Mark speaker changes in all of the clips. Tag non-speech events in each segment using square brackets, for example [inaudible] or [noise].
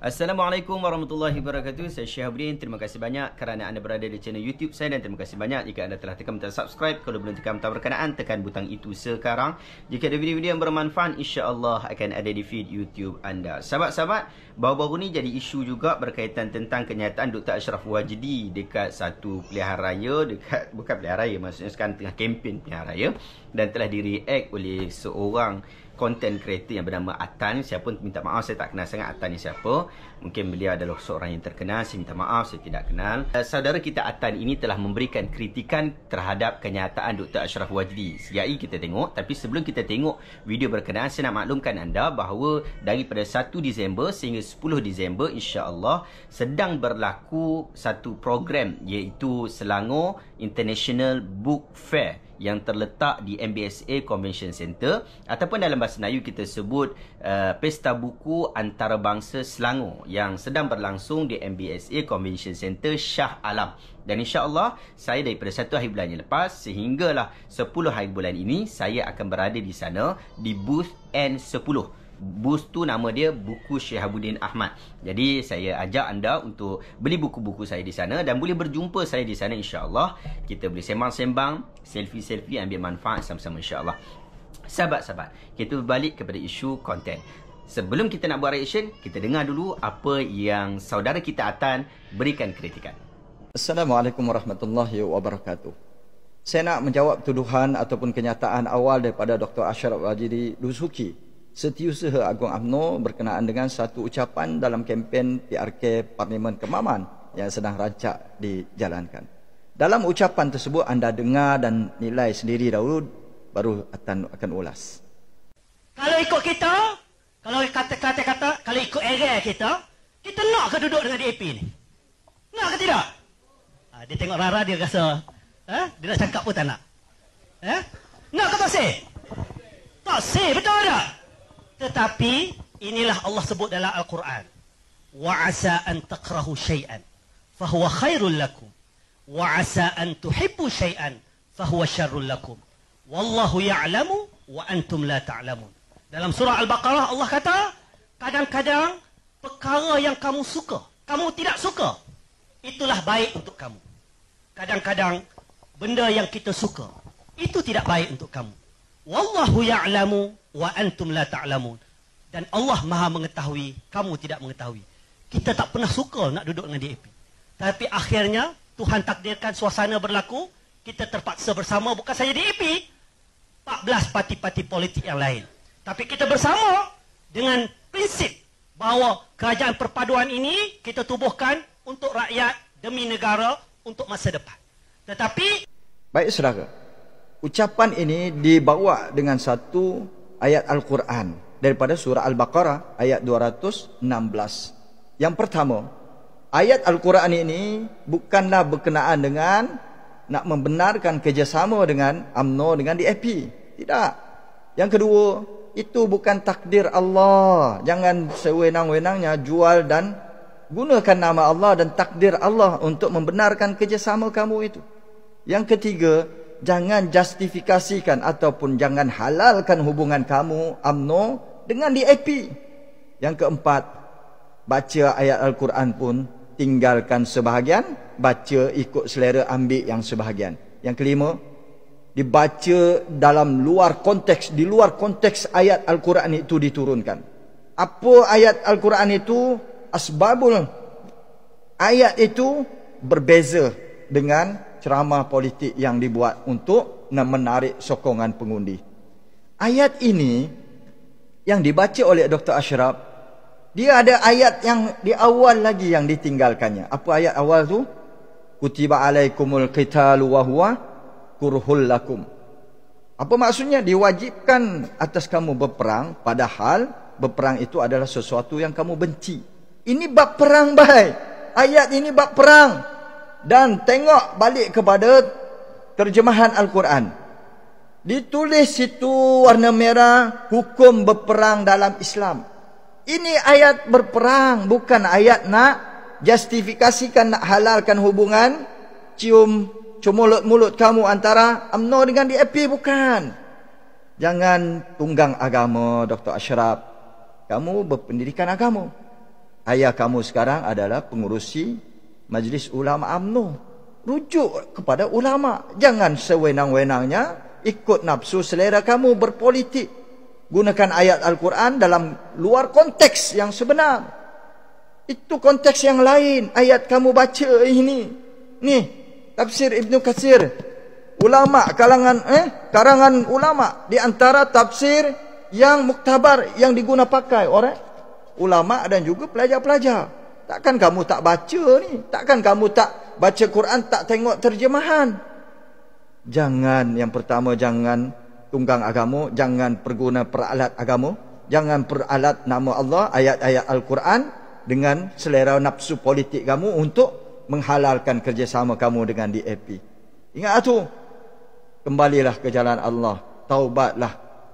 Speaker 1: Assalamualaikum warahmatullahi wabarakatuh Saya Syekh Terima kasih banyak kerana anda berada di channel YouTube saya Dan terima kasih banyak jika anda telah tekan butang subscribe Kalau belum tekan butang berkenaan Tekan butang itu sekarang Jika ada video-video yang bermanfaat InsyaAllah akan ada di feed YouTube anda Sahabat-sahabat Baru-baru ni jadi isu juga berkaitan tentang kenyataan Dr. Ashraf Wajdi Dekat satu pilihan raya dekat Bukan pilihan raya maksudnya sekarang tengah kempen pilihan raya Dan telah di react oleh seorang content creator yang bernama Atan Saya pun minta maaf saya tak kenal sangat Atan ni siapa Mungkin beliau adalah seorang yang terkenal Saya minta maaf saya tidak kenal uh, Saudara kita Atan ini telah memberikan kritikan terhadap kenyataan Dr. Ashraf Wajdi Sejak kita tengok Tapi sebelum kita tengok video berkenaan Saya nak maklumkan anda bahawa Daripada 1 Disember sehingga 10 Disember InsyaAllah sedang berlaku satu program Iaitu Selangor International Book Fair yang terletak di MBSA Convention Center ataupun dalam bahasa Melayu kita sebut uh, Pesta Buku Antarabangsa Selangor yang sedang berlangsung di MBSA Convention Center Shah Alam. Dan insyaAllah saya daripada satu hari bulan yang lepas sehinggalah 10 hari bulan ini saya akan berada di sana di booth N10 bus tu nama dia buku Syihabuddin Ahmad. Jadi saya ajak anda untuk beli buku-buku saya di sana dan boleh berjumpa saya di sana insya-Allah. Kita boleh sembang-sembang, selfie-selfie ambil manfaat sama-sama insya-Allah. Sahabat-sahabat, kita balik kepada isu konten. Sebelum kita nak buat reaction, kita dengar dulu apa yang saudara kita Atan berikan kritikan. Assalamualaikum
Speaker 2: warahmatullahi wabarakatuh. Saya nak menjawab tuduhan ataupun kenyataan awal daripada Dr. Ashraf Wajidi Dusuki setiausaha Agong UMNO berkenaan dengan satu ucapan dalam kempen PRK Parlimen Kemaman yang sedang rancak dijalankan. Dalam ucapan tersebut anda dengar dan nilai sendiri dahulu baru akan ulas.
Speaker 3: Kalau ikut kita, kalau kata-kata kata, kalau ikut area kita, kita nak ke duduk dengan DAP ni? Nak ke tidak? Ha, dia tengok Rara dia rasa, ha? dia nak cakap pun tak nak. Ha? Nak ke tak say? Tak say, betul tak? Tetapi inilah Allah sebut dalam Al-Quran. Wa asa an takrahu syai'an fa huwa khairul lakum wa asa an tuhibbu syai'an fa huwa syarrul lakum. Wallahu ya'lamu wa antum la ta'lamun. Dalam surah Al-Baqarah Allah kata, kadang-kadang perkara yang kamu suka, kamu tidak suka, itulah baik untuk kamu. Kadang-kadang benda yang kita suka itu tidak baik untuk kamu. Wallahu ya'lamu wa antum la ta'lamun. Dan Allah maha mengetahui, kamu tidak mengetahui. Kita tak pernah suka nak duduk dengan DAP. Tapi akhirnya, Tuhan takdirkan suasana berlaku, kita terpaksa bersama bukan saja DAP, 14 parti-parti politik yang lain. Tapi kita bersama dengan prinsip bahawa kerajaan perpaduan ini kita tubuhkan untuk rakyat demi negara untuk masa depan. Tetapi...
Speaker 2: Baik, saudara ucapan ini dibawa dengan satu ayat Al-Quran daripada surah Al-Baqarah ayat 216. Yang pertama, ayat Al-Quran ini bukanlah berkenaan dengan nak membenarkan kerjasama dengan UMNO dengan DAP. Tidak. Yang kedua, itu bukan takdir Allah. Jangan sewenang-wenangnya jual dan gunakan nama Allah dan takdir Allah untuk membenarkan kerjasama kamu itu. Yang ketiga, jangan justifikasikan ataupun jangan halalkan hubungan kamu amno, dengan DAP. Yang keempat, baca ayat Al-Quran pun tinggalkan sebahagian, baca ikut selera ambil yang sebahagian. Yang kelima, dibaca dalam luar konteks, di luar konteks ayat Al-Quran itu diturunkan. Apa ayat Al-Quran itu? Asbabul. Ayat itu berbeza dengan ceramah politik yang dibuat untuk menarik sokongan pengundi. Ayat ini yang dibaca oleh Dr. Ashraf, dia ada ayat yang di awal lagi yang ditinggalkannya. Apa ayat awal tu? Kutiba alaikumul qitalu wa huwa kurhul lakum. Apa maksudnya diwajibkan atas kamu berperang padahal berperang itu adalah sesuatu yang kamu benci. Ini bab perang baik. Ayat ini bab perang dan tengok balik kepada terjemahan Al-Quran. Ditulis situ warna merah hukum berperang dalam Islam. Ini ayat berperang bukan ayat nak justifikasikan nak halalkan hubungan cium cumulut mulut kamu antara UMNO dengan DAP bukan. Jangan tunggang agama Dr. Ashraf. Kamu berpendidikan agama. Ayah kamu sekarang adalah pengurusi majlis ulama AMNU rujuk kepada ulama jangan sewenang-wenangnya ikut nafsu selera kamu berpolitik gunakan ayat al-Quran dalam luar konteks yang sebenar itu konteks yang lain ayat kamu baca ini ni tafsir Ibnu Katsir ulama kalangan eh karangan ulama di antara tafsir yang muktabar yang digunapakai oleh ulama dan juga pelajar-pelajar Takkan kamu tak baca ni? Takkan kamu tak baca Quran, tak tengok terjemahan? Jangan yang pertama jangan tunggang agama, jangan perguna peralat agama, jangan peralat nama Allah, ayat-ayat Al-Quran dengan selera nafsu politik kamu untuk menghalalkan kerjasama kamu dengan DAP. Ingat tu. Kembalilah ke jalan Allah. Taubatlah.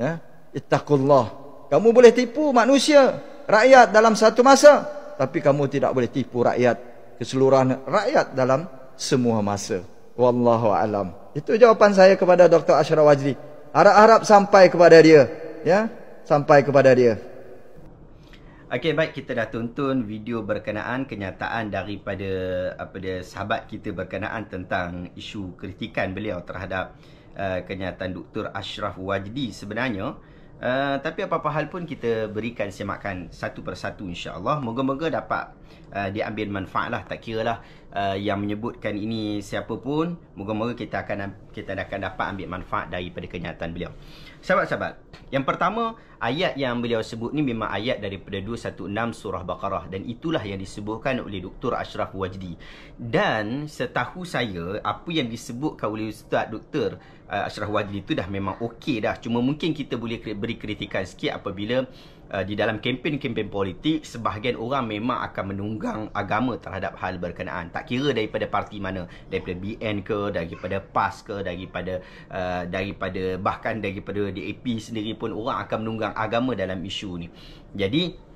Speaker 2: Ya. Ittaqullah. Kamu boleh tipu manusia, rakyat dalam satu masa tapi kamu tidak boleh tipu rakyat keseluruhan rakyat dalam semua masa wallahu alam itu jawapan saya kepada Dr. Ashraf Wajdi harap-harap sampai kepada dia ya sampai kepada dia
Speaker 1: Okey baik kita dah tonton video berkenaan kenyataan daripada apa dia sahabat kita berkenaan tentang isu kritikan beliau terhadap uh, kenyataan Dr. Ashraf Wajdi sebenarnya Uh, tapi apa-apa hal pun kita berikan semakan satu persatu insyaAllah Moga-moga dapat uh, diambil manfaat lah Tak kira lah uh, yang menyebutkan ini siapa pun Moga-moga kita akan kita akan dapat ambil manfaat daripada kenyataan beliau Sahabat-sahabat Yang pertama ayat yang beliau sebut ni memang ayat daripada 216 surah Baqarah Dan itulah yang disebutkan oleh Dr. Ashraf Wajdi Dan setahu saya apa yang disebutkan oleh Ustaz Dr. Ashraf uh, Ashraf Wadli tu dah memang okey dah. Cuma mungkin kita boleh beri kritikan sikit apabila uh, di dalam kempen-kempen politik sebahagian orang memang akan menunggang agama terhadap hal berkenaan. Tak kira daripada parti mana, daripada BN ke, daripada PAS ke, daripada uh, daripada bahkan daripada DAP sendiri pun orang akan menunggang agama dalam isu ni. Jadi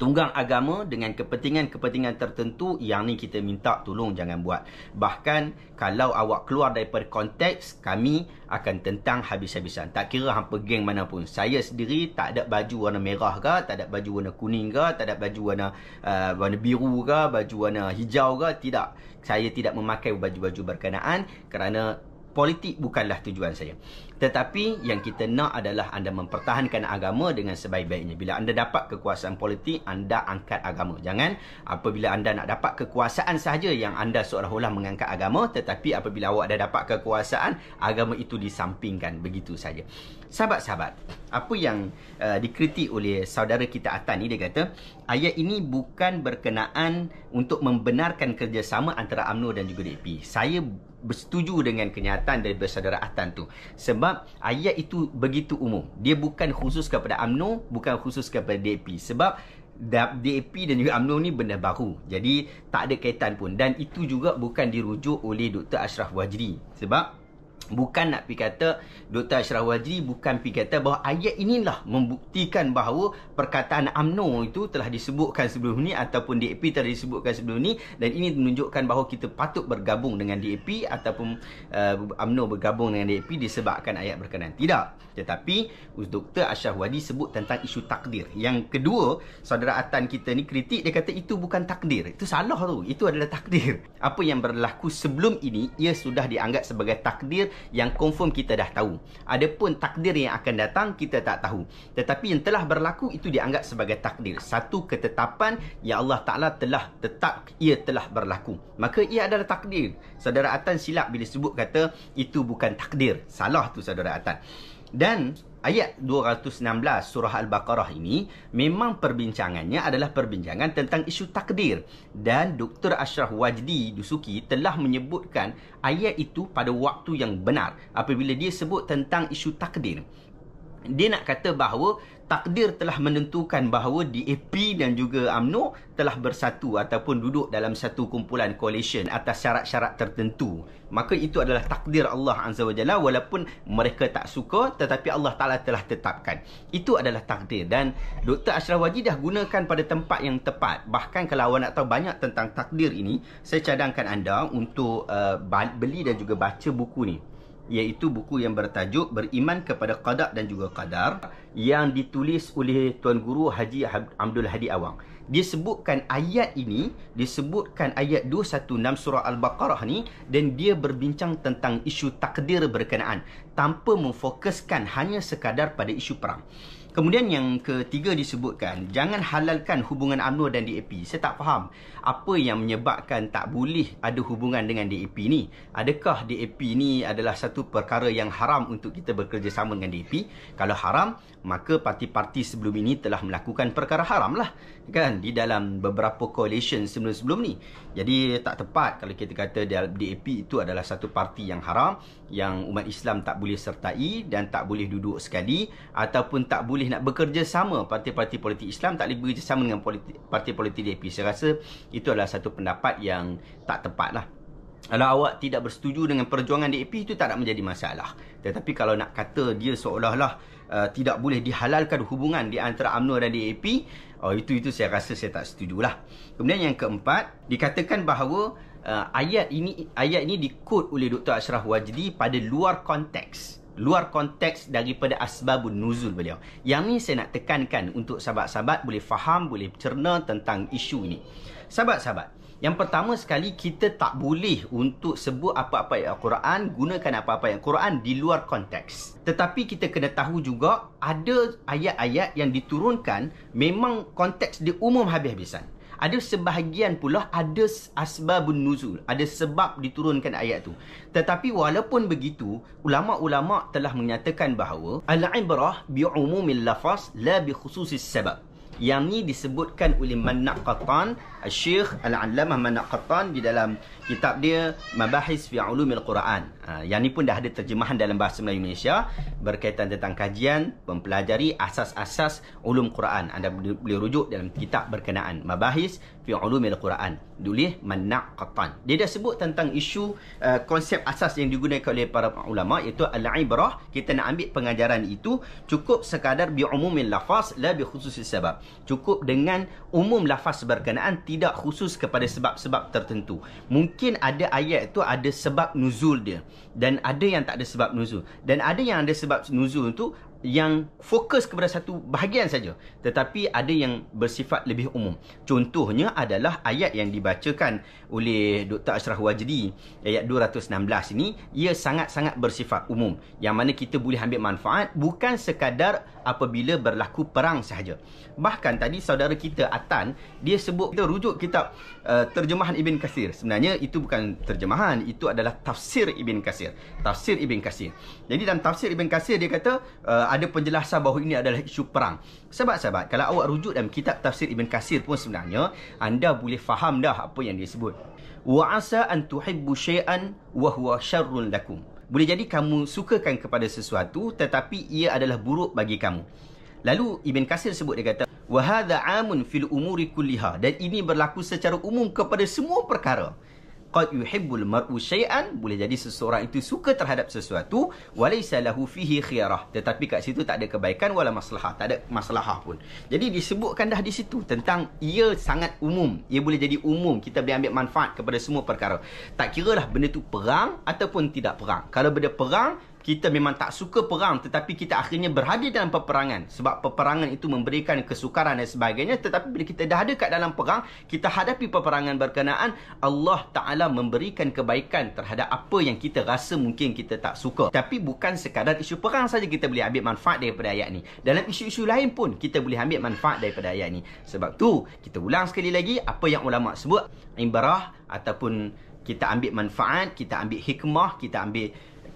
Speaker 1: tunggang agama dengan kepentingan-kepentingan tertentu yang ni kita minta tolong jangan buat. Bahkan kalau awak keluar daripada konteks, kami akan tentang habis-habisan. Tak kira hampa geng mana pun. Saya sendiri tak ada baju warna merah ke, tak ada baju warna kuning ke, tak ada baju warna uh, warna biru ke, baju warna hijau ke, tidak. Saya tidak memakai baju-baju berkenaan kerana politik bukanlah tujuan saya. Tetapi yang kita nak adalah anda mempertahankan agama dengan sebaik-baiknya. Bila anda dapat kekuasaan politik, anda angkat agama. Jangan apabila anda nak dapat kekuasaan sahaja yang anda seolah-olah mengangkat agama. Tetapi apabila awak dah dapat kekuasaan, agama itu disampingkan. Begitu saja. Sahabat-sahabat, apa yang uh, dikritik oleh saudara kita Atan ni, dia kata, ayat ini bukan berkenaan untuk membenarkan kerjasama antara UMNO dan juga DAP. Saya bersetuju dengan kenyataan dari bersaudara Atan tu sebab ayat itu begitu umum dia bukan khusus kepada AMNO, bukan khusus kepada DAP sebab DAP dan juga AMNO ni benda baru jadi tak ada kaitan pun dan itu juga bukan dirujuk oleh Dr. Ashraf Wajri sebab bukan nak pergi kata Dr. Ashraf Wajri bukan pergi kata bahawa ayat inilah membuktikan bahawa perkataan UMNO itu telah disebutkan sebelum ini ataupun DAP telah disebutkan sebelum ini dan ini menunjukkan bahawa kita patut bergabung dengan DAP ataupun uh, UMNO bergabung dengan DAP disebabkan ayat berkenaan. Tidak. Tetapi Dr. Ashraf Wadi sebut tentang isu takdir. Yang kedua, saudara Atan kita ni kritik dia kata itu bukan takdir. Itu salah tu. Itu adalah takdir. Apa yang berlaku sebelum ini ia sudah dianggap sebagai takdir yang confirm kita dah tahu. Adapun takdir yang akan datang kita tak tahu. Tetapi yang telah berlaku itu dianggap sebagai takdir. Satu ketetapan yang Allah Taala telah tetap ia telah berlaku. Maka ia adalah takdir. Saudara Atan silap bila sebut kata itu bukan takdir. Salah tu saudara Atan. Dan ayat 216 surah Al-Baqarah ini memang perbincangannya adalah perbincangan tentang isu takdir. Dan Dr. Ashraf Wajdi Dusuki telah menyebutkan ayat itu pada waktu yang benar apabila dia sebut tentang isu takdir dia nak kata bahawa takdir telah menentukan bahawa DAP dan juga AMNO telah bersatu ataupun duduk dalam satu kumpulan coalition atas syarat-syarat tertentu. Maka itu adalah takdir Allah Azza Wajalla. walaupun mereka tak suka tetapi Allah Ta'ala telah tetapkan. Itu adalah takdir dan doktor Ashraf Wajid dah gunakan pada tempat yang tepat. Bahkan kalau awak nak tahu banyak tentang takdir ini, saya cadangkan anda untuk uh, beli dan juga baca buku ni iaitu buku yang bertajuk Beriman kepada Qadar dan juga Qadar yang ditulis oleh Tuan Guru Haji Abdul Hadi Awang. Disebutkan ayat ini, disebutkan ayat 216 surah Al-Baqarah ni dan dia berbincang tentang isu takdir berkenaan tanpa memfokuskan hanya sekadar pada isu perang. Kemudian yang ketiga disebutkan, jangan halalkan hubungan UMNO dan DAP. Saya tak faham apa yang menyebabkan tak boleh ada hubungan dengan DAP ni. Adakah DAP ni adalah satu perkara yang haram untuk kita bekerjasama dengan DAP? Kalau haram, maka parti-parti sebelum ini telah melakukan perkara haram lah. Kan? Di dalam beberapa coalition sebelum-sebelum ni. Jadi tak tepat kalau kita kata DAP itu adalah satu parti yang haram yang umat Islam tak boleh sertai dan tak boleh duduk sekali ataupun tak boleh boleh nak bekerja sama parti-parti politik Islam tak boleh bekerja sama dengan politik, parti politik DAP. Saya rasa itu adalah satu pendapat yang tak tepat lah. Kalau awak tidak bersetuju dengan perjuangan DAP itu tak nak menjadi masalah. Tetapi kalau nak kata dia seolah-olah uh, tidak boleh dihalalkan hubungan di antara UMNO dan DAP, oh, itu itu saya rasa saya tak setuju lah. Kemudian yang keempat, dikatakan bahawa uh, ayat ini ayat ini dikod oleh Dr. Ashraf Wajdi pada luar konteks luar konteks daripada asbabun nuzul beliau. Yang ni saya nak tekankan untuk sahabat-sahabat boleh faham, boleh cerna tentang isu ini. Sahabat-sahabat, yang pertama sekali kita tak boleh untuk sebut apa-apa yang Al-Quran, gunakan apa-apa yang Al-Quran di luar konteks. Tetapi kita kena tahu juga ada ayat-ayat yang diturunkan memang konteks dia umum habis-habisan ada sebahagian pula ada asbabun nuzul ada sebab diturunkan ayat tu tetapi walaupun begitu ulama-ulama telah menyatakan bahawa al-ibrah bi lafaz la bi khususis sabab yang ni disebutkan oleh Manaqatan Al-Syeikh Al-Allamah Manaqatan Di dalam kitab dia Mabahis fi Ulumil Quran Ha, yang ni pun dah ada terjemahan dalam bahasa Melayu Malaysia berkaitan tentang kajian mempelajari asas-asas ulum Quran. Anda boleh rujuk dalam kitab berkenaan Mabahis fi Ulumil Quran. Dulih Manaqatan. Dia dah sebut tentang isu uh, konsep asas yang digunakan oleh para ulama iaitu al-ibrah. Kita nak ambil pengajaran itu cukup sekadar bi lafaz la bi khususis sebab. Cukup dengan umum lafaz berkenaan tidak khusus kepada sebab-sebab tertentu. Mungkin ada ayat itu ada sebab nuzul dia dan ada yang tak ada sebab nuzul dan ada yang ada sebab nuzul tu yang fokus kepada satu bahagian saja tetapi ada yang bersifat lebih umum. Contohnya adalah ayat yang dibacakan oleh Dr. Ashraf Wajdi ayat 216 ini ia sangat-sangat bersifat umum yang mana kita boleh ambil manfaat bukan sekadar apabila berlaku perang sahaja. Bahkan tadi saudara kita Atan dia sebut kita rujuk kitab uh, terjemahan Ibn Kasir. Sebenarnya itu bukan terjemahan, itu adalah tafsir Ibn Kasir. Tafsir Ibn Kasir. Jadi dalam tafsir Ibn Kasir dia kata uh, ada penjelasan bahawa ini adalah isu perang. Sebab, sebab. kalau awak rujuk dalam kitab tafsir Ibn Kasir pun sebenarnya, anda boleh faham dah apa yang dia sebut. وَعَسَىٰ أَنْ تُحِبُّ شَيْئًا وَهُوَ شَرٌ لَكُمْ Boleh jadi kamu sukakan kepada sesuatu tetapi ia adalah buruk bagi kamu. Lalu Ibn Kasir sebut dia kata وَهَذَا عَامٌ فِي الْأُمُورِ كُلِّهَا Dan ini berlaku secara umum kepada semua perkara qad yuhibbul mar'u syai'an boleh jadi seseorang itu suka terhadap sesuatu walaysa lahu fihi khiyarah tetapi kat situ tak ada kebaikan wala maslahah tak ada maslahah pun jadi disebutkan dah di situ tentang ia sangat umum ia boleh jadi umum kita boleh ambil manfaat kepada semua perkara tak kiralah benda tu perang ataupun tidak perang kalau benda perang kita memang tak suka perang tetapi kita akhirnya berhadir dalam peperangan sebab peperangan itu memberikan kesukaran dan sebagainya tetapi bila kita dah ada kat dalam perang kita hadapi peperangan berkenaan Allah Ta'ala memberikan kebaikan terhadap apa yang kita rasa mungkin kita tak suka tapi bukan sekadar isu perang saja kita boleh ambil manfaat daripada ayat ni dalam isu-isu lain pun kita boleh ambil manfaat daripada ayat ni sebab tu kita ulang sekali lagi apa yang ulama' sebut imbarah ataupun kita ambil manfaat kita ambil hikmah kita ambil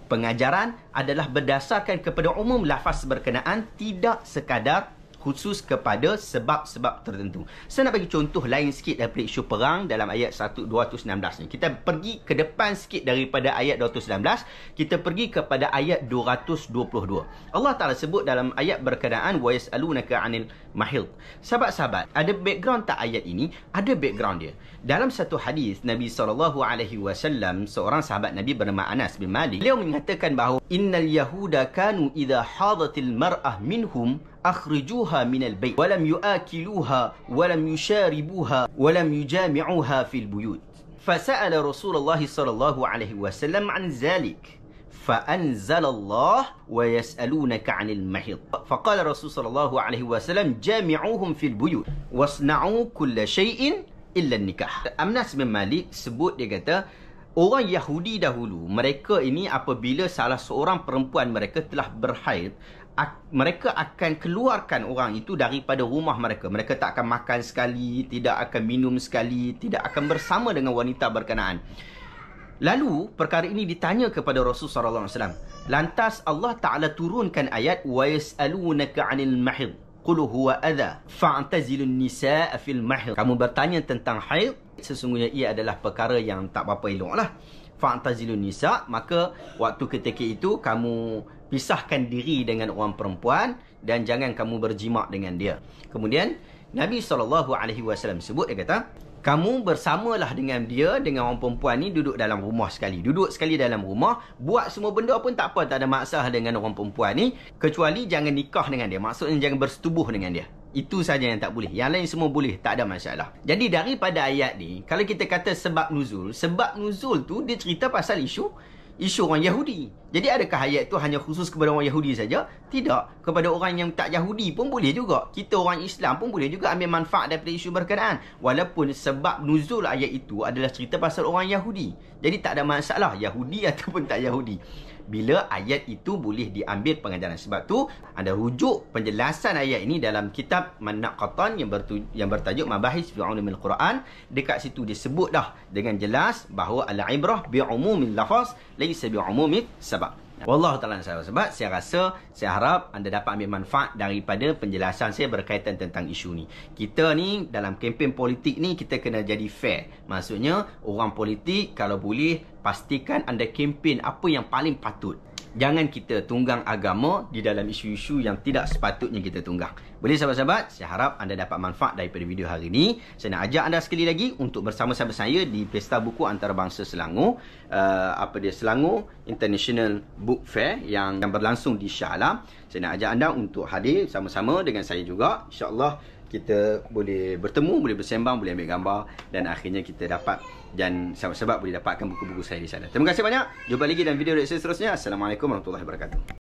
Speaker 1: pengajaran adalah berdasarkan kepada umum lafaz berkenaan tidak sekadar khusus kepada sebab-sebab tertentu. Saya nak bagi contoh lain sikit daripada isu perang dalam ayat 1216 ni. Kita pergi ke depan sikit daripada ayat 219, kita pergi kepada ayat 222. Allah Taala sebut dalam ayat berkenaan wa yasalunaka anil mahil. Sahabat-sahabat, ada background tak ayat ini? Ada background dia. Dalam satu hadis Nabi sallallahu alaihi wasallam seorang sahabat Nabi bernama Anas bin Malik beliau mengatakan bahawa innal yahuda kanu idha hadatil mar'ah minhum أخرجوها من البيت ولم يؤكلوها ولم يشاربوها ولم يجامعوها في البيوت فسأل رسول الله صلى الله عليه وسلم عن ذلك فأنزل الله ويسألونك عن المحيط فقال رسول صلى الله عليه وسلم جامعوهم في البيوت واصنعوا كل شيء illa nikah. Amnas bin Malik sebut dia kata orang Yahudi dahulu mereka ini apabila salah seorang perempuan mereka telah berhaid mereka akan keluarkan orang itu daripada rumah mereka mereka tak akan makan sekali tidak akan minum sekali tidak akan bersama dengan wanita berkenaan lalu perkara ini ditanya kepada Rasul sallallahu alaihi wasallam lantas Allah taala turunkan ayat wa yasalunaka 'anil mahid qulu huwa adha fa'tazilun nisaa fil mahid kamu bertanya tentang haid sesungguhnya ia adalah perkara yang tak apa-apa. berapa eloklah fa'tazilun nisa maka waktu ketika itu kamu pisahkan diri dengan orang perempuan dan jangan kamu berjimak dengan dia kemudian Nabi SAW sebut dia kata kamu bersamalah dengan dia dengan orang perempuan ni duduk dalam rumah sekali duduk sekali dalam rumah buat semua benda pun tak apa tak ada masalah dengan orang perempuan ni kecuali jangan nikah dengan dia maksudnya jangan bersetubuh dengan dia itu saja yang tak boleh. Yang lain semua boleh. Tak ada masalah. Jadi daripada ayat ni, kalau kita kata sebab nuzul, sebab nuzul tu dia cerita pasal isu isu orang Yahudi. Jadi adakah ayat tu hanya khusus kepada orang Yahudi saja? Tidak. Kepada orang yang tak Yahudi pun boleh juga. Kita orang Islam pun boleh juga ambil manfaat daripada isu berkenaan. Walaupun sebab nuzul ayat itu adalah cerita pasal orang Yahudi. Jadi tak ada masalah Yahudi [laughs] ataupun tak Yahudi. Bila ayat itu boleh diambil pengajaran. Sebab tu anda rujuk penjelasan ayat ini dalam kitab Manakatan yang, bertu- yang bertajuk Mabahis Fi'ulimil Quran. Dekat situ disebut dah dengan jelas bahawa Al-Ibrah bi'umumin lafaz laysa bi'umumin sebab. Ya. Wallahu ta'ala sahabat, sahabat saya rasa, saya harap anda dapat ambil manfaat daripada penjelasan saya berkaitan tentang isu ni. Kita ni dalam kempen politik ni, kita kena jadi fair. Maksudnya, orang politik kalau boleh pastikan anda kempen apa yang paling patut jangan kita tunggang agama di dalam isu-isu yang tidak sepatutnya kita tunggang. Boleh sahabat-sahabat, saya harap anda dapat manfaat daripada video hari ini. Saya nak ajak anda sekali lagi untuk bersama-sama saya di Pesta Buku Antarabangsa Selangor, uh, apa dia Selangor International Book Fair yang yang berlangsung di Shah Alam. Saya nak ajak anda untuk hadir sama-sama dengan saya juga. InsyaAllah kita boleh bertemu, boleh bersembang, boleh ambil gambar dan akhirnya kita dapat dan sebab-sebab boleh dapatkan buku-buku saya di sana. Terima kasih banyak. Jumpa lagi dalam video reaction seterusnya. Assalamualaikum warahmatullahi wabarakatuh.